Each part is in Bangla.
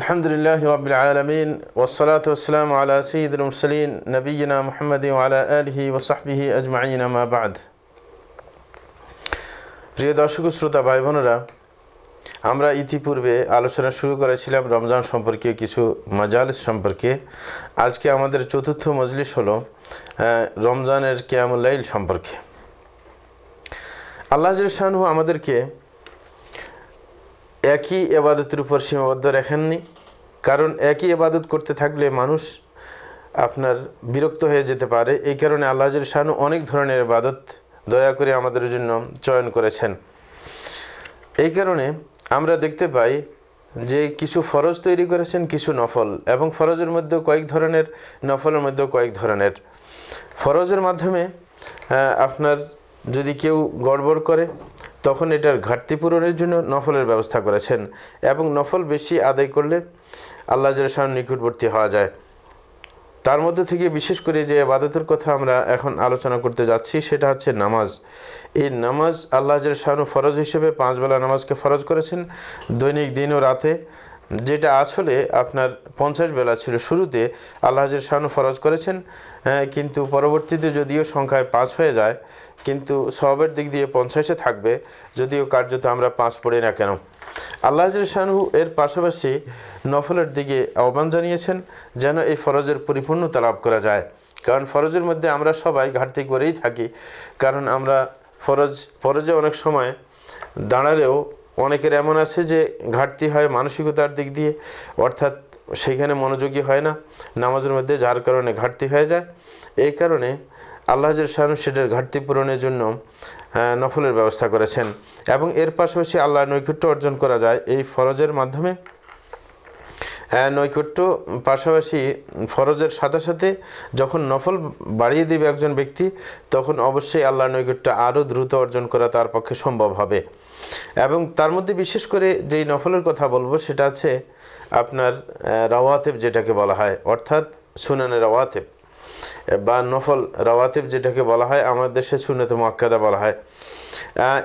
الحمد لله رب العالمين والصلاة والسلام على سيد المرسلين نبينا محمد وعلى آله وصحبه أجمعين ما بعد প্রিয় দর্শক শ্রোতা ভাই বোনেরা আমরা ইতিপূর্বে আলোচনা শুরু করেছিলাম রমজান সম্পর্কে কিছু মজালিস সম্পর্কে আজকে আমাদের চতুর্থ মজলিস হল রমজানের কেয়ামুল্লাইল সম্পর্কে আল্লাহ শাহু আমাদেরকে একই এবাদতের উপর সীমাবদ্ধ রাখেননি কারণ একই এবাদত করতে থাকলে মানুষ আপনার বিরক্ত হয়ে যেতে পারে এই কারণে আল্লাহজুল শাহানু অনেক ধরনের এবাদত দয়া করে আমাদের জন্য চয়ন করেছেন এই কারণে আমরা দেখতে পাই যে কিছু ফরজ তৈরি করেছেন কিছু নফল এবং ফরজের মধ্যে কয়েক ধরনের নফলের মধ্যে কয়েক ধরনের ফরজের মাধ্যমে আপনার যদি কেউ গড়বড় করে তখন এটার ঘাটতি পূরণের জন্য নফলের ব্যবস্থা করেছেন এবং নফল বেশি আদায় করলে আল্লাহ জলসান নিকটবর্তী হওয়া যায় তার মধ্যে থেকে বিশেষ করে যে আবাদতের কথা আমরা এখন আলোচনা করতে যাচ্ছি সেটা হচ্ছে নামাজ এই নামাজ আল্লাহ শাহানু ফরজ হিসেবে পাঁচবেলা নামাজকে ফরজ করেছেন দৈনিক দিন ও রাতে যেটা আসলে আপনার পঞ্চাশ বেলা ছিল শুরুতে আল্লাহ শাহন ফরজ করেছেন হ্যাঁ, কিন্তু পরবর্তীতে যদিও সংখ্যায় পাঁচ হয়ে যায় কিন্তু সবের দিক দিয়ে পঞ্চাশে থাকবে যদিও কার্যত আমরা পাঁচ পড়ি না কেন আল্লাহ শাহু এর পাশাপাশি নফলের দিকে আহ্বান জানিয়েছেন যেন এই ফরজের পরিপূর্ণতা লাভ করা যায় কারণ ফরজের মধ্যে আমরা সবাই ঘাটতি করেই থাকি কারণ আমরা ফরজ ফরজে অনেক সময় দাঁড়ালেও অনেকের এমন আছে যে ঘাটতি হয় মানসিকতার দিক দিয়ে অর্থাৎ সেখানে মনোযোগী হয় না নামাজের মধ্যে যার কারণে ঘাটতি হয়ে যায় এই কারণে আল্লাহ সাহেব সেটার ঘাটতি পূরণের জন্য হ্যাঁ, নফলের ব্যবস্থা করেছেন এবং এর পাশাপাশি আল্লাহ নৈকট্য অর্জন করা যায় এই ফরজের মাধ্যমে হ্যাঁ, নৈকট্য পাশাপাশি ফরজের সাথে সাথে যখন নফল বাড়িয়ে দেবে একজন ব্যক্তি তখন অবশ্যই আল্লাহ নৈকট্য আরও দ্রুত অর্জন করা তার পক্ষে সম্ভব হবে এবং তার মধ্যে বিশেষ করে যেই নফলের কথা বলবো সেটা আছে আপনার রওয়াতেব যেটাকে বলা হয় অর্থাৎ সুনানের রওয়াতেব বা নফল রাওয়াতিব যেটাকে বলা হয় আমাদের দেশে সুন্নতে মোয়াক্কাদা বলা হয়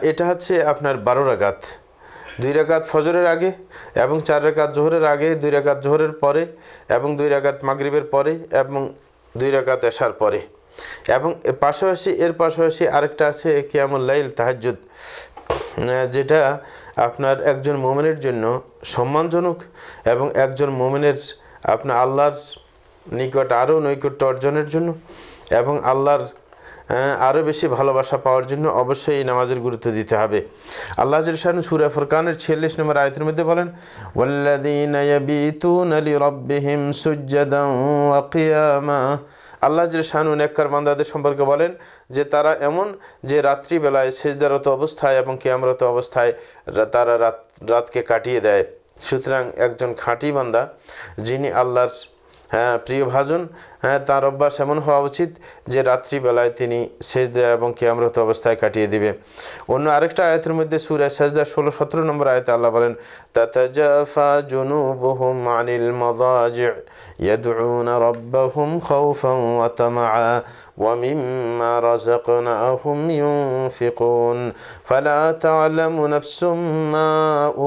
এটা হচ্ছে আপনার বারো রাগাত দুই রাগাত ফজরের আগে এবং চার রাগাত জোহরের আগে দুই রাগাত জোহরের পরে এবং দুই রাগাত মাগরিবের পরে এবং দুই রাগাত এসার পরে এবং পাশাপাশি এর পাশাপাশি আরেকটা আছে কিয়ামুল লাইল তাহাজুদ যেটা আপনার একজন মোমেনের জন্য সম্মানজনক এবং একজন মোমেনের আপনার আল্লাহর নিকট আরও নৈকট্য অর্জনের জন্য এবং আল্লাহর হ্যাঁ, আরও বেশি ভালোবাসা পাওয়ার জন্য অবশ্যই এই নামাজের গুরুত্ব দিতে হবে আল্লাহ জলশান সুরা ফুরকানের ছিয়াল্লিশ নম্বর আয়তের মধ্যে বলেন আল্লাহ জলশানু নেককার বান্দাদের সম্পর্কে বলেন যে তারা এমন যে রাত্রিবেলায় সেজদারত অবস্থায় এবং কেয়ামরত অবস্থায় তারা রাত রাতকে কাটিয়ে দেয় সুতরাং একজন খাঁটি বান্দা যিনি আল্লাহর হ্যাঁ প্রিয় ভাজন তার অভ্যাস এমন হওয়া উচিত যে রাত্রি বেলায় তিনি সেজদা এবং কিয়ামরত অবস্থায় কাটিয়ে দিবে অন্য আরেকটা আয়াতের মধ্যে সূরা সাজদা 16 17 নম্বর আয়াতে আল্লাহ বলেন তাতাজাফা জুনুবুহুম আনিল মাযাজি' ইয়াদউনা রাব্বাহুম খাউফান ওয়া তামাআ ومما رزقناهم ينفقون فلا تعلم نفس ما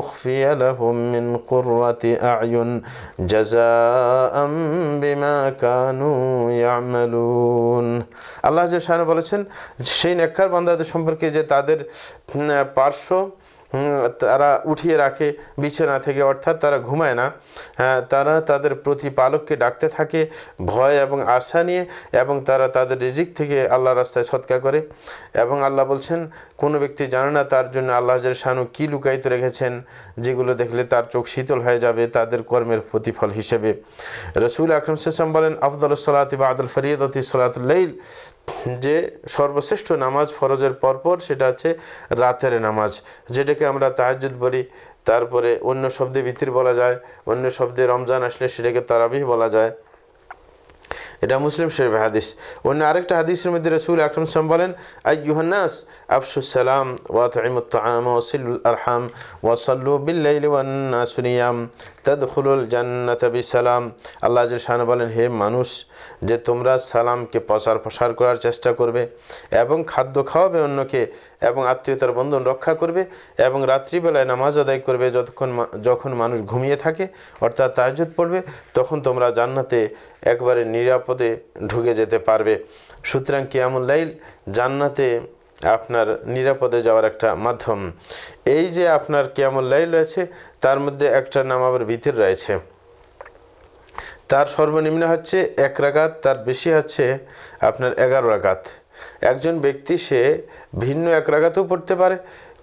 أخفي لهم من قرة أعين جزاء بما كانوا আল্লাহ বলেছেন সেই নেককার বান্দাদের সম্পর্কে যে তাদের পার্শ্ব তারা উঠিয়ে রাখে বিছানা থেকে অর্থাৎ তারা ঘুমায় না হ্যাঁ, তারা তাদের প্রতিপালককে ডাকতে থাকে ভয় এবং আশা নিয়ে এবং তারা তাদের রিজিক থেকে আল্লাহ রাস্তায় সৎকা করে এবং আল্লাহ বলছেন কোনো ব্যক্তি জানে না তার জন্য আল্লাহ হাজার শানু কী লুকায়িত রেখেছেন যেগুলো দেখলে তার চোখ শীতল হয়ে যাবে তাদের কর্মের প্রতিফল হিসেবে রসুল আকরম সেসম বলেন আফদুল সালাত বা আদুল ফরিয়দ সালাতুল্লাইল যে সর্বশ্রেষ্ঠ নামাজ ফরজের পরপর সেটা আছে রাতের নামাজ যেটাকে আমরা তাহাজুদ বলি তারপরে অন্য শব্দে ভিত্তির বলা যায় অন্য শব্দে রমজান আসলে সেটাকে তারাবিহ বলা যায় এটা মুসলিম শরীফ হাদিস অন্য আরেকটা হাদিসের মধ্যে রসুল আকরম সাম বলেন আইহান্নাস আফসুসালাম ওয়াতাম ওসিলুল আরহাম ওয়াসল্লু বিল্লাইল ওয়ান্নাসুনিয়াম তদখুলুল জান্নাত আল্লাহ শাহান বলেন হে মানুষ যে তোমরা সালামকে প্রচার প্রসার করার চেষ্টা করবে এবং খাদ্য খাওয়াবে অন্যকে এবং আত্মীয়তার বন্ধন রক্ষা করবে এবং রাত্রিবেলায় নামাজ আদায় করবে যতক্ষণ যখন মানুষ ঘুমিয়ে থাকে অর্থাৎ তাহাজুদ পড়বে তখন তোমরা জান্নাতে একবারে নিরাপদে ঢুকে যেতে পারবে সুতরাং কিয়ামুল লাইল জান্নাতে আপনার নিরাপদে যাওয়ার একটা মাধ্যম এই যে আপনার কিয়ামুল লাইল রয়েছে তার মধ্যে একটা নাম আবার ভিতির রয়েছে তার সর্বনিম্ন হচ্ছে এক রাগাত তার বেশি হচ্ছে আপনার এগারো রাগাত একজন ব্যক্তি সে ভিন্ন এক রাগাতেও পড়তে পারে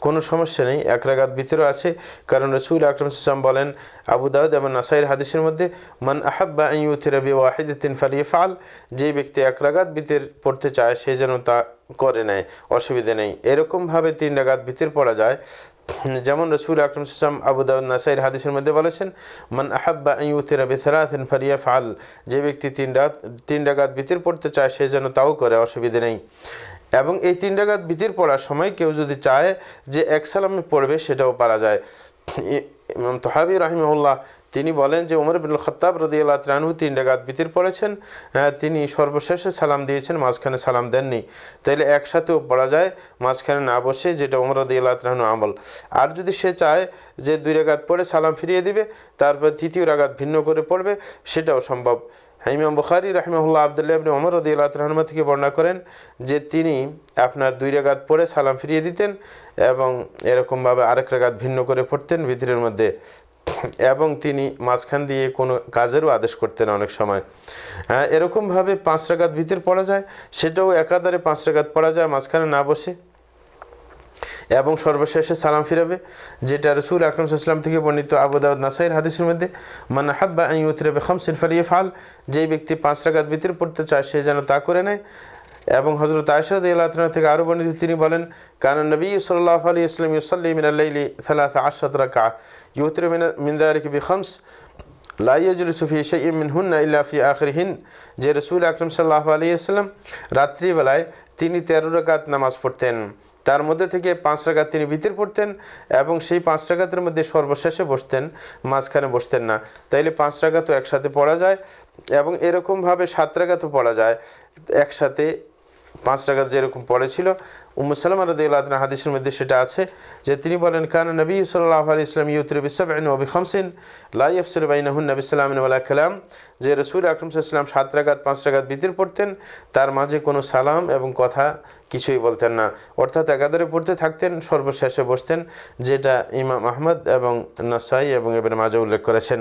কোনো সমস্যা নেই এক রাগাত ভিতরে আছে কারণ রসুল আকরম সাম বলেন আবু দাউদ এবং নাসাইর হাদিসের মধ্যে মান আহাব্বা ওয়াহিদ উদ্দিন ফালিয়ে ফাল যে ব্যক্তি এক রাগাত ভিতর পড়তে চায় সে যেন তা করে নেয় অসুবিধে নেই এরকমভাবে তিন রাগাত ভিতর পড়া যায় যেমন রসুল আকরম ইসলাম আবু নাসাইর হাদিসের মধ্যে বলেছেন মান আহাব্বা ইউতিরা বেথরাথিন ফারিয়া ফাল যে ব্যক্তি তিন রাত তিন ডাকাত বিতির পড়তে চায় সে যেন তাও করে অসুবিধে নেই এবং এই তিন ডাকাত বিতির পড়ার সময় কেউ যদি চায় যে এক সালামে পড়বে সেটাও পারা যায় ইমাম তহাবি রাহিমউল্লাহ তিনি বলেন যে উমর বিনুল খত্তাব রদিয়াল্লাহ তানহু তিন ডাকাত বিতির পড়েছেন হ্যাঁ, তিনি সর্বশেষে সালাম দিয়েছেন মাঝখানে সালাম দেননি তাইলে একসাথেও পড়া যায় মাঝখানে না বসে যেটা উমর রদিয়াল্লাহ তানহু আমল আর যদি সে চায় যে দুই রেগাত পড়ে সালাম ফিরিয়ে দিবে তারপর তৃতীয় রাগাত ভিন্ন করে পড়বে সেটাও সম্ভব হাইমাম হ্যাঁ, বুখারি রাহমাহুল্লাহ আবদুল্লাহ আপনি অমর রদিয়াল্লাহ রহমা থেকে বর্ণনা করেন যে তিনি আপনার দুই রেগাত পড়ে সালাম ফিরিয়ে দিতেন এবং এরকমভাবে আরেক রেগাত ভিন্ন করে পড়তেন ভিতরের মধ্যে এবং তিনি মাঝখান দিয়ে কোনো কাজেরও আদেশ করতেন অনেক সময় হ্যাঁ, এরকমভাবে পাঁচ রাগাত ভিতর পড়া যায় সেটাও একাধারে পাঁচ রাগাত পড়া যায় মাঝখানে না বসে এবং সর্বশেষে সালাম ফিরাবে যেটা রসুল আকরম সাল্লাম থেকে বর্ণিত আবুদাউদ নাসাইয়ের হাদিসের মধ্যে বা হাব্বা আইউতরে বেখম সিনফালিয়ে ফাল যেই ব্যক্তি পাঁচ রাগাত ভিতর পড়তে চায় সে যেন তা করে নেয় এবং হজরত আয়সরদ আল্লাহ থেকে আরও বর্ণিত তিনি বলেন কারণ নবী সাল্লাহ আলী ইসলাম মিনাল্লাইলি সালাহ আশরত রাকা ইউতির মিন্দারিক বিখমস লাইয়াজুল সুফি শঈম মিনহুন্না ইল্লাফি হিন যে রসুল আকরম সাল্লাহ আলী ইসলাম রাত্রিবেলায় তিনি তেরো রকাত নামাজ পড়তেন তার মধ্যে থেকে পাঁচ রাকাত তিনি ভিতর পড়তেন এবং সেই পাঁচ রাকাতের মধ্যে সর্বশেষে বসতেন মাঝখানে বসতেন না তাইলে পাঁচ রাকাতও একসাথে পড়া যায় এবং এরকমভাবে সাত রাকাতও পড়া যায় একসাথে পাঁচ টাকা যেরকম পড়েছিল উম সালাম রদিউল্লাহ হাদিসের মধ্যে সেটা আছে যে তিনি বলেন কান নবী সাল্লাহ আলী ইসলাম ইউতির বিসাব আইন ওবি খামসিন লাই আফসর বাইনাহুন নবী আল্লাহ কালাম যে রসুল আকরম সাল্লাম সাত রাগাত পাঁচ রাগাত বিতির পড়তেন তার মাঝে কোনো সালাম এবং কথা কিছুই বলতেন না অর্থাৎ একাদারে পড়তে থাকতেন সর্বশেষে বসতেন যেটা ইমাম আহমদ এবং নাসাই এবং এবার মাঝে উল্লেখ করেছেন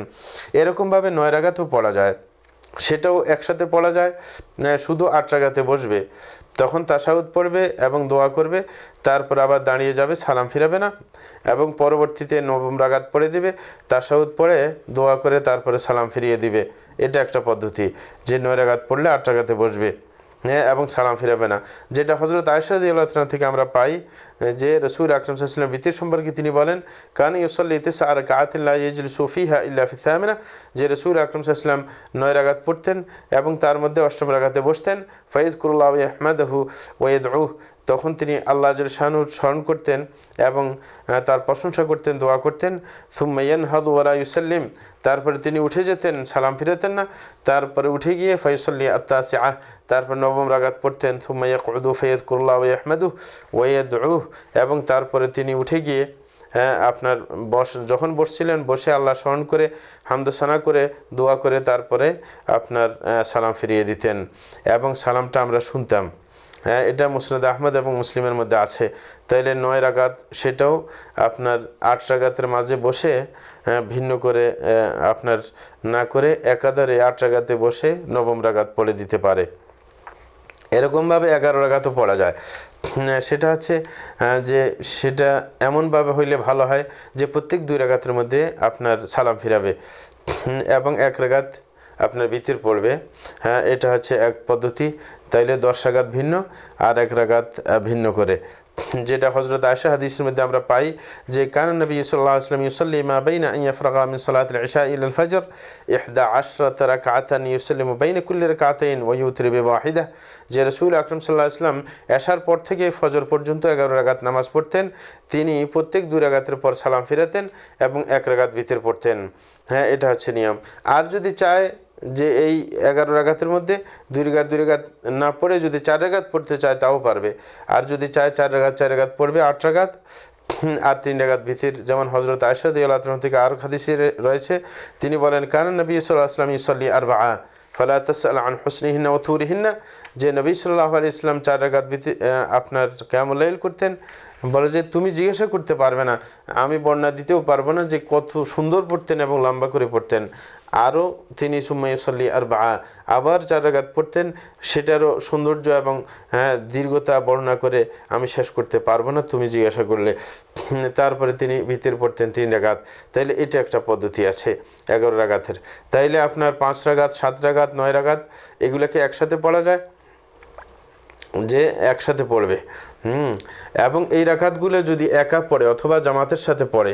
এরকমভাবে নয় রাগাতও পড়া যায় সেটাও একসাথে পড়া যায় শুধু আট বসবে তখন তাসাউদ পড়বে এবং দোয়া করবে তারপর আবার দাঁড়িয়ে যাবে সালাম ফিরাবে না এবং পরবর্তীতে নবম রাগাত পড়ে দিবে তাসাউদ পড়ে দোয়া করে তারপরে সালাম ফিরিয়ে দিবে এটা একটা পদ্ধতি যে নয় রাগাত পড়লে আট রাগাতে বসবে হ্যাঁ এবং সালাম ফিরাবে না যেটা হজরত আয়সাদ আল্লাহ থেকে আমরা পাই যে রসুল আকরম সাহা বৃত্তির সম্পর্কে তিনি বলেন কান ইউসল্লিতিস আর কাতিল্লাহল সুফিহা ইল্লা ফিসামিনা যে রসুল আকরম সাল্লাম নয় রাগাত পড়তেন এবং তার মধ্যে অষ্টম রাগাতে বসতেন ফয়েদ কুরুল্লাহ আহমদ হু ওয়েদ তখন তিনি আল্লাহ শাহনুর স্মরণ করতেন এবং তার প্রশংসা করতেন দোয়া করতেন সুম্মাইয়ান হাদু ওয়ালা ইউসাল্লিম তারপরে তিনি উঠে যেতেন সালাম ফিরাতেন না তারপরে উঠে গিয়ে ফয়সল্লি আত্তা আহ তারপর নবম রাগাত পড়তেন সুম্মাইয়া কদু ফৈয়দ কুল্লা ওয়ে আহমেদু ওয়েদ উহ এবং তারপরে তিনি উঠে গিয়ে হ্যাঁ আপনার বস যখন বসছিলেন বসে আল্লাহ স্মরণ করে হামদোসানা করে দোয়া করে তারপরে আপনার সালাম ফিরিয়ে দিতেন এবং সালামটা আমরা শুনতাম হ্যাঁ এটা মুসনাদ আহমদ এবং মুসলিমের মধ্যে আছে তাইলে নয় রাগাত সেটাও আপনার আট রাগাতের মাঝে বসে হ্যাঁ, ভিন্ন করে আপনার না করে একাধারে আট রাগাতে বসে নবম রাগাত পড়ে দিতে পারে এরকমভাবে এগারো রাগাতও পড়া যায় হ্যাঁ, সেটা হচ্ছে যে সেটা এমনভাবে হইলে ভালো হয় যে প্রত্যেক দুই রাগাতের মধ্যে আপনার সালাম ফিরাবে হ্যাঁ, এবং এক রাগাত আপনার ভিতর পড়বে হ্যাঁ এটা হচ্ছে এক পদ্ধতি তাইলে দশ রাগাত ভিন্ন আর এক রাগাত ভিন্ন করে যেটা হজরত আশা হাদিসের মধ্যে আমরা পাই যে কান নবী সাল্লাহ আসলাম ইউসল্লিমা বাইনা ইয়াফরাকা মিন সালাত ইল ফজর ইহদা আশরাত রাকাতান ইউসল্লিম বাইনা কুল্লি রাকাতাইন ওয়াইউতরি বিবাহিদা যে রসুল আকরম সাল্লাহ আসলাম এশার পর থেকে ফজর পর্যন্ত এগারো রাগাত নামাজ পড়তেন তিনি প্রত্যেক দুই রাগাতের পর সালাম ফিরাতেন এবং এক রাগাত ভিতর পড়তেন হ্যাঁ এটা হচ্ছে নিয়ম আর যদি চায় যে এই এগারো রাগাতের মধ্যে দুই রেগাত দুই রেগাত না পড়ে যদি চার রেগাত পড়তে চায় তাও পারবে আর যদি চায় চার রেগাত চার রেগাত পড়বে আট রাগাত আর তিন ডাকাত ভিতির যেমন হজরত আশরাদ আল্লাহ থেকে আরও হাদিসে রয়েছে তিনি বলেন কারণ নবী সাল্লাহ আসলাম ইসল্লি আর বা ফলা তসাল আন ও যে নবী সাল্লাহ আলি ইসলাম চার রাগাত ভিতি আপনার ক্যামলাইল করতেন বলে যে তুমি জিজ্ঞাসা করতে পারবে না আমি বর্ণনা দিতেও পারবো না যে কত সুন্দর পড়তেন এবং লম্বা করে পড়তেন আরও তিনি সুম্মাইসল্লি আর বা আবার চারাগাত পড়তেন সেটারও সৌন্দর্য এবং হ্যাঁ, দীর্ঘতা বর্ণনা করে আমি শেষ করতে পারবো না তুমি জিজ্ঞাসা করলে তারপরে তিনি ভিতর পড়তেন তিন রাগাত তাইলে এটা একটা পদ্ধতি আছে এগারো রাগাতের তাইলে আপনার পাঁচ রাগাত সাত রাগাত নয় রাগাত এগুলোকে একসাথে পড়া যায় যে একসাথে পড়বে হুম এবং এই রাখাতগুলো যদি একা পড়ে অথবা জামাতের সাথে পড়ে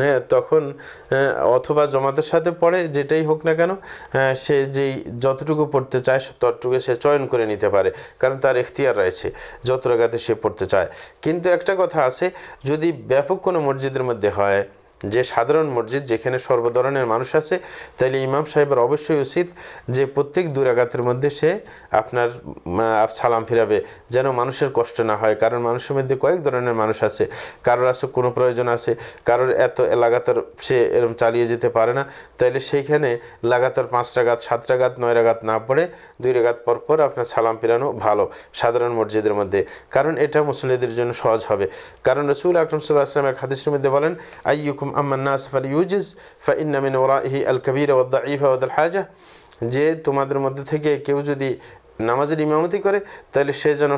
হ্যাঁ তখন অথবা জমাতের সাথে পড়ে যেটাই হোক না কেন সে যেই যতটুকু পড়তে চায় ততটুকু সে চয়ন করে নিতে পারে কারণ তার এখতিয়ার রয়েছে যত রাখাতে সে পড়তে চায় কিন্তু একটা কথা আছে যদি ব্যাপক কোনো মসজিদের মধ্যে হয় যে সাধারণ মসজিদ যেখানে সর্বধরনের মানুষ আছে তাহলে ইমাম সাহেবের অবশ্যই উচিত যে প্রত্যেক দুরাঘাতের মধ্যে সে আপনার সালাম ফিরাবে যেন মানুষের কষ্ট না হয় কারণ মানুষের মধ্যে কয়েক ধরনের মানুষ আছে কারোর আছে কোনো প্রয়োজন আছে কারোর এত লাগাতার সে এরম চালিয়ে যেতে পারে না তাহলে সেইখানে লাগাতার পাঁচটা গাত সাতটা গাত নয় রাগাত না পড়ে দুই রাগাত পরপর আপনার সালাম ফিরানো ভালো সাধারণ মসজিদের মধ্যে কারণ এটা মুসলিদের জন্য সহজ হবে কারণ রসুল আকরম সাল্লাহ আসলাম এক হাদিসের মধ্যে বলেন আইয়ুকুম আহাদাকুম আম্মান নাস ফালিউজিজ ফাইন্না মিন ওরাহি আল কবির ওয়া দাঈফা ওয়া হাজা যে তোমাদের মধ্যে থেকে কেউ যদি নামাজের ইমামতি করে তাহলে সে যেন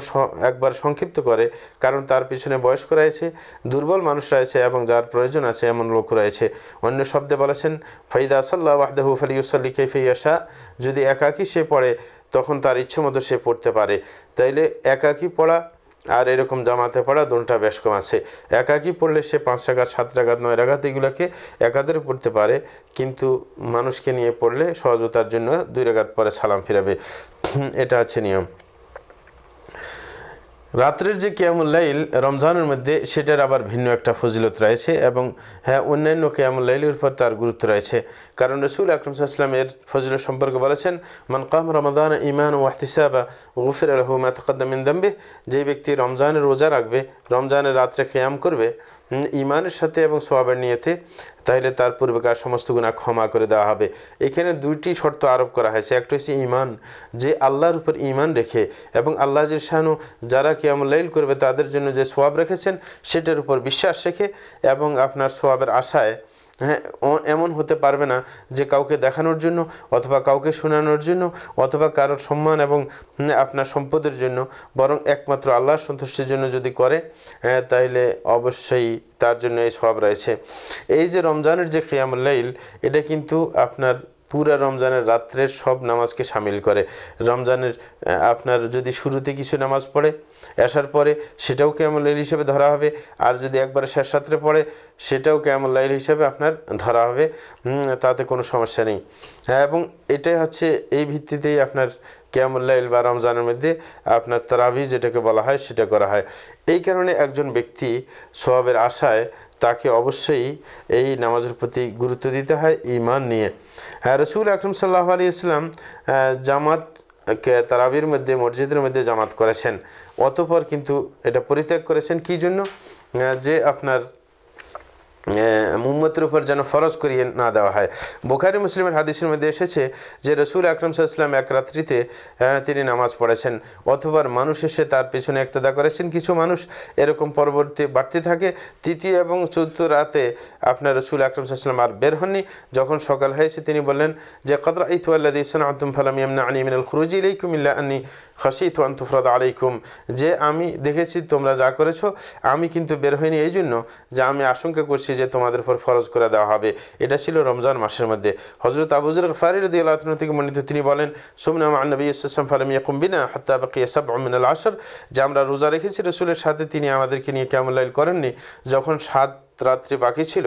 একবার সংক্ষিপ্ত করে কারণ তার পিছনে বয়স্ক রয়েছে দুর্বল মানুষ রয়েছে এবং যার প্রয়োজন আছে এমন লোক রয়েছে অন্য শব্দে বলেছেন ফাইদা সাল্লাহ ওয়াহদাহু ফালিউসাল্লি আসা যদি একাকি সে পড়ে তখন তার ইচ্ছে মতো সে পড়তে পারে তাইলে একাকি পড়া আর এরকম জামাতে পড়া দুনটা বেশ কম আছে একাকি পড়লে সে পাঁচ রাখাত সাত রাখাত নয় রাখাত এগুলোকে একাদের পড়তে পারে কিন্তু মানুষকে নিয়ে পড়লে সহজতার জন্য দুই রেগাত পরে সালাম ফিরাবে এটা হচ্ছে নিয়ম রাত্রের যে লাইল রমজানের মধ্যে সেটার আবার ভিন্ন একটা ফজিলত রয়েছে এবং হ্যাঁ অন্যান্য লাইলের উপর তার গুরুত্ব রয়েছে কারণ রসুল আকরম এর ফজিলত সম্পর্কে বলেছেন মনকাম রমাদান ইমান ওয়াহতিসাবা গুফির আলহমাতকদ্দামিন দম্বে যে ব্যক্তি রমজানের রোজা রাখবে রমজানের রাত্রে কেয়াম করবে ইমানের সাথে এবং সোয়াবের নিয়েতে তাহলে তার পূর্বেকার সমস্ত গুণা ক্ষমা করে দেওয়া হবে এখানে দুইটি শর্ত আরোপ করা হয়েছে একটা হচ্ছে ইমান যে আল্লাহর উপর ইমান রেখে এবং আল্লাহ যে শাহানু যারা লাইল করবে তাদের জন্য যে সোয়াব রেখেছেন সেটার উপর বিশ্বাস রেখে এবং আপনার সোয়াবের আশায় হ্যাঁ এমন হতে পারবে না যে কাউকে দেখানোর জন্য অথবা কাউকে শোনানোর জন্য অথবা কারোর সম্মান এবং হ্যাঁ, আপনার সম্পদের জন্য বরং একমাত্র আল্লাহ সন্তুষ্টির জন্য যদি করে হ্যাঁ, তাহলে অবশ্যই তার জন্য এই সব রয়েছে এই যে রমজানের যে কিয়ামুল লাইল এটা কিন্তু আপনার পুরা রমজানের রাত্রের সব নামাজকে সামিল করে রমজানের আপনার যদি শুরুতে কিছু নামাজ পড়ে আসার পরে সেটাও কেমন লাইল হিসেবে ধরা হবে আর যদি একবারে শেষ রাত্রে পড়ে সেটাও কেমন লাইল হিসেবে আপনার ধরা হবে তাতে কোনো সমস্যা নেই হ্যাঁ, এবং এটাই হচ্ছে এই ভিত্তিতেই আপনার কেয়ামুল্লাইল বা রমজানের মধ্যে আপনার তারাবি যেটাকে বলা হয় সেটা করা হয় এই কারণে একজন ব্যক্তি সোয়াবের আশায় তাকে অবশ্যই এই নামাজের প্রতি গুরুত্ব দিতে হয় ইমান নিয়ে হ্যাঁ রসুল আকরম সাল্লাহ আলী ইসলাম জামাত তারাবির মধ্যে মসজিদের মধ্যে জামাত করেছেন অতপর কিন্তু এটা পরিত্যাগ করেছেন কি জন্য যে আপনার উম্মতের উপর যেন ফরজ করিয়ে না দেওয়া হয় বোখারি মুসলিমের হাদিসের মধ্যে এসেছে যে রসুল আকরম সাল্লাম এক রাত্রিতে তিনি নামাজ পড়েছেন অথবা মানুষ এসে তার পেছনে একতদা করেছেন কিছু মানুষ এরকম পরবর্তী বাড়তে থাকে তৃতীয় এবং চতুর্থ রাতে আপনার রসুল আকরম সাল্লাম আর বের হননি যখন সকাল হয়েছে তিনি বললেন যে কদরা ইতুয়াল্লা ইসলাম আব্দুল ফালাম ইয়ামনা আনিমিনাল আল খুরুজি ইলাইকুমিল্লা আনি খসিত ওয়ান তুফরাদ আলাইকুম যে আমি দেখেছি তোমরা যা করেছো আমি কিন্তু বের হইনি এই জন্য যে আমি আশঙ্কা করছি যে তোমাদের উপর ফরজ করে দেওয়া হবে এটা ছিল রমজান মাসের মধ্যে হজরত আবুজুর ফারির দিয়াল্লাহ থেকে মনিত তিনি বলেন সুমনাম আন্নবী ইসলাম ফালাম ইয়াকুম্বিনা হত্যা বাকি এসাব আমিনাল আসর যে আমরা রোজা রেখেছি রসুলের সাথে তিনি আমাদেরকে নিয়ে ক্যামলাইল করেননি যখন সাত রাত্রি বাকি ছিল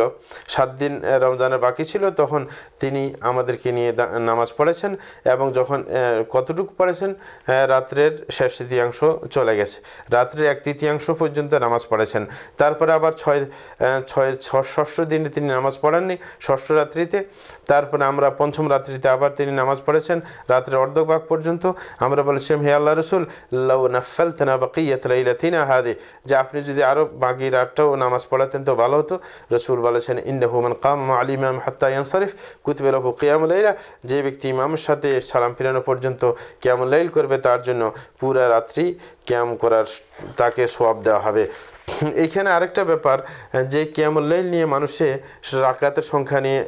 সাত দিন রমজানের বাকি ছিল তখন তিনি আমাদেরকে নিয়ে নামাজ পড়েছেন এবং যখন কতটুকু পড়েছেন রাত্রের শেষ তৃতীয়াংশ চলে গেছে রাত্রের এক তৃতীয়াংশ পর্যন্ত নামাজ পড়েছেন তারপরে আবার ছয় ছয় ষষ্ঠ দিনে তিনি নামাজ পড়াননি ষষ্ঠ রাত্রিতে তারপরে আমরা পঞ্চম রাত্রিতে আবার তিনি নামাজ পড়েছেন রাত্রে অর্ধক ভাগ পর্যন্ত আমরা বলেছিলাম হে আল্লাহ রসুল লাউ নাফাল তেনা বাকি হাদে যে আপনি যদি আরও বাকি রাতটাও নামাজ পড়াতেন তো ভালো হতো রসুল বলেছেন হুমান কাম আলী ইমাম হাত্তা ইয়াম শরীফ কুতবেলাহু কিয়ামুল্লাইলা যে ব্যক্তি ইমামের সাথে সালাম ফিরানো পর্যন্ত কিয়ামুল্লাইল করবে তার জন্য পুরা রাত্রি ক্যাম করার তাকে সোয়াব দেওয়া হবে এইখানে আরেকটা ব্যাপার যে কিয়ামুল্লাইল নিয়ে মানুষে রাকাতের সংখ্যা নিয়ে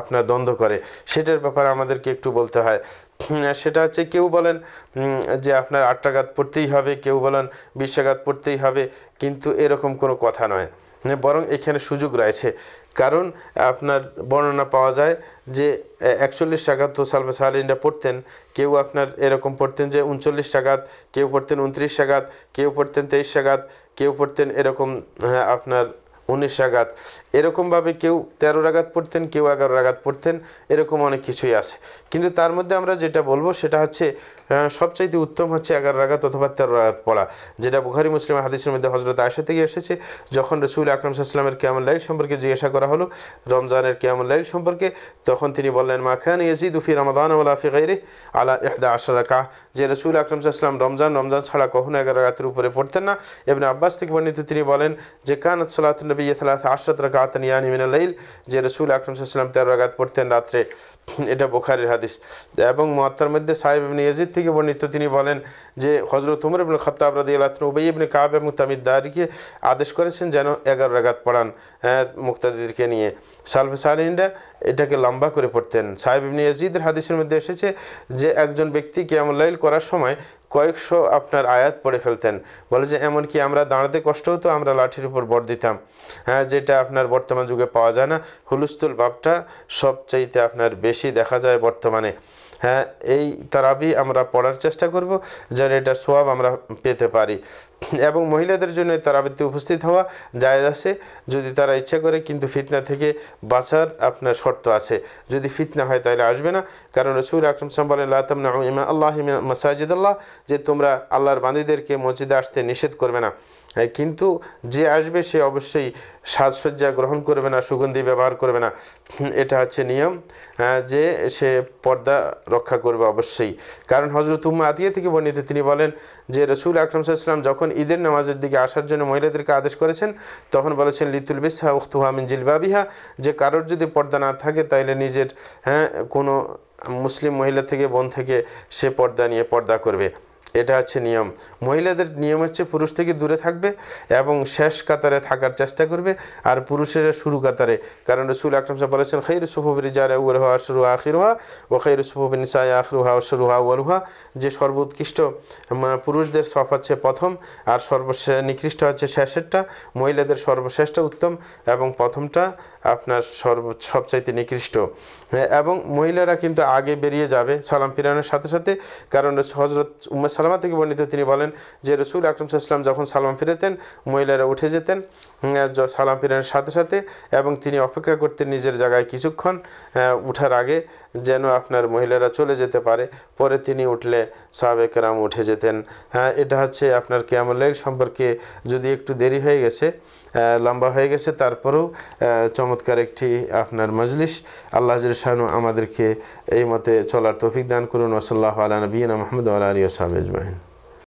আপনার দ্বন্দ্ব করে সেটার ব্যাপারে আমাদেরকে একটু বলতে হয় সেটা হচ্ছে কেউ বলেন যে আপনার আটটা গাত পড়তেই হবে কেউ বলেন বিশ্বাঘাত পড়তেই হবে কিন্তু এরকম কোনো কথা নয় বরং এখানে সুযোগ রয়েছে কারণ আপনার বর্ণনা পাওয়া যায় যে একচল্লিশ টাকা তো সালফা সালিনরা পড়তেন কেউ আপনার এরকম পড়তেন যে উনচল্লিশ টাকাত কেউ পড়তেন উনত্রিশ টাকাত কেউ পড়তেন তেইশ টাকাত কেউ পড়তেন এরকম আপনার উনিশ আঘাত এরকমভাবে কেউ তেরো আঘাত পড়তেন কেউ এগারো আঘাত পড়তেন এরকম অনেক কিছুই আছে কিন্তু তার মধ্যে আমরা যেটা বলবো সেটা হচ্ছে সবচাইতে উত্তম হচ্ছে এগারো রাগাত অথবা তেরো রাগাত পড়া যেটা বুখারি মুসলিম হাদিসের মধ্যে হজরত আয়সা থেকে এসেছে যখন রসুল আকরম সাল্লামের লাইল সম্পর্কে জিজ্ঞাসা করা হলো রমজানের লাইল সম্পর্কে তখন তিনি বললেন মা খান ইয়েজি দুফি রমাদান ওলাফি গাইরে আলা এহদা আশারা কাহ যে রসুল আকরম সাল্লাম রমজান রমজান ছাড়া কখনো এগারো রাগাতের উপরে পড়তেন না এবং আব্বাস থেকে বর্ণিত তিনি বলেন যে কানাত সালাত নবী ইথালাত আশরাত রাকাত লাইল যে রসুল আকরম সাল্লাম তেরো রাগাত পড়তেন রাত্রে এটা বুখারির হাদিস এবং মহাত্মার মধ্যে সাহেব ইবনে ইয়াজিদ থেকে বর্ণিত তিনি বলেন যে হজরত উমর ইবনুল খত্তাব রাদি আলাত উবাই ইবনে কাব এবং দারিকে আদেশ করেছেন যেন এগারো রাগাত পড়ান হ্যাঁ, মুক্তাদিদেরকে নিয়ে সালফে সালিনরা এটাকে লম্বা করে পড়তেন সাহেব ইবনে ইয়াজিদের হাদিসের মধ্যে এসেছে যে একজন ব্যক্তি ক্যামলাইল করার সময় কয়েকশো আপনার আয়াত পড়ে ফেলতেন বলে যে এমনকি আমরা দাঁড়াতে কষ্ট হতো আমরা লাঠির উপর বর দিতাম হ্যাঁ যেটা আপনার বর্তমান যুগে পাওয়া যায় না হুলুস্তুল ভাবটা সবচাইতে আপনার বেশি দেখা যায় বর্তমানে হ্যাঁ এই তারাবি আমরা পড়ার চেষ্টা করব যেন এটার সোয়াব আমরা পেতে পারি এবং মহিলাদের জন্য তারাবিতে উপস্থিত হওয়া যায় আছে যদি তারা ইচ্ছা করে কিন্তু ফিতনা থেকে বাঁচার আপনার শর্ত আছে যদি ফিতনা হয় তাহলে আসবে না কারণ রসুল আকরম সাম বলেন না ইমা আল্লাহ মাসাজিদ আল্লাহ যে তোমরা আল্লাহর বান্দিদেরকে মসজিদে আসতে নিষেধ করবে না হ্যাঁ, কিন্তু যে আসবে সে অবশ্যই সাজসজ্জা গ্রহণ করবে না সুগন্ধি ব্যবহার করবে না এটা হচ্ছে নিয়ম হ্যাঁ, যে সে পর্দা রক্ষা করবে অবশ্যই কারণ হজরত উম্মা আতিয়া থেকে বর্ণিত তিনি বলেন যে রসুল আকরম সাল্লাম যখন ঈদের নামাজের দিকে আসার জন্য মহিলাদেরকে আদেশ করেছেন তখন বলেছেন লিতুল বিসহা উখতুহা মিন জিলবাবিহা যে কারোর যদি পর্দা না থাকে তাইলে নিজের হ্যাঁ কোনো মুসলিম মহিলা থেকে বোন থেকে সে পর্দা নিয়ে পর্দা করবে এটা হচ্ছে নিয়ম মহিলাদের নিয়ম হচ্ছে পুরুষ থেকে দূরে থাকবে এবং শেষ কাতারে থাকার চেষ্টা করবে আর পুরুষেরা শুরু কাতারে কারণ রসুল আকরম সাহেব বলেছেন খৈর সুফবির যারা উরহা আখির আখিরুহা ও খৈর সুফবিন সাই আখরুহা শুরুহা ওরুহা যে সর্বোৎকৃষ্ট পুরুষদের সফ হচ্ছে প্রথম আর সর্বশ্রেষ্ঠ নিকৃষ্ট হচ্ছে শেষেরটা মহিলাদের সর্বশ্রেষ্ঠ উত্তম এবং প্রথমটা আপনার সর্ব সবচাইতে নিকৃষ্ট হ্যাঁ, এবং মহিলারা কিন্তু আগে বেরিয়ে যাবে সালাম ফিরানোর সাথে সাথে কারণ হজরত উম্মদ সালামা থেকে বর্ণিত তিনি বলেন যে রসুল আকরম সাল্লাম যখন সালাম ফিরেতেন মহিলারা উঠে যেতেন হ্যাঁ, সালাম ফিরানোর সাথে সাথে এবং তিনি অপেক্ষা করতেন নিজের জায়গায় কিছুক্ষণ হ্যাঁ, উঠার আগে যেন আপনার মহিলারা চলে যেতে পারে পরে তিনি উঠলে রাম উঠে যেতেন হ্যাঁ এটা হচ্ছে আপনার ক্যামলের সম্পর্কে যদি একটু দেরি হয়ে গেছে লম্বা হয়ে গেছে তারপরেও চমৎকার একটি আপনার মজলিস আল্লাহ শাহানু আমাদেরকে এই মতে চলার তৌফিক দান করুন ওসল্লাহ আলানবীন নবীনা মাহমুদ আল্লাহ আলী সাহেব মাহিন